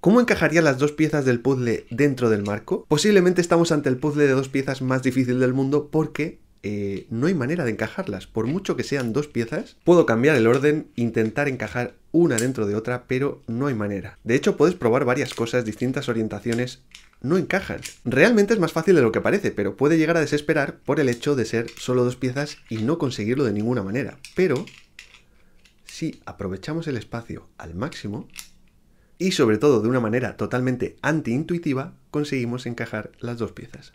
¿Cómo encajaría las dos piezas del puzzle dentro del marco? Posiblemente estamos ante el puzzle de dos piezas más difícil del mundo porque eh, no hay manera de encajarlas. Por mucho que sean dos piezas, puedo cambiar el orden, intentar encajar una dentro de otra, pero no hay manera. De hecho, puedes probar varias cosas, distintas orientaciones, no encajan. Realmente es más fácil de lo que parece, pero puede llegar a desesperar por el hecho de ser solo dos piezas y no conseguirlo de ninguna manera. Pero si aprovechamos el espacio al máximo, y sobre todo de una manera totalmente antiintuitiva, conseguimos encajar las dos piezas.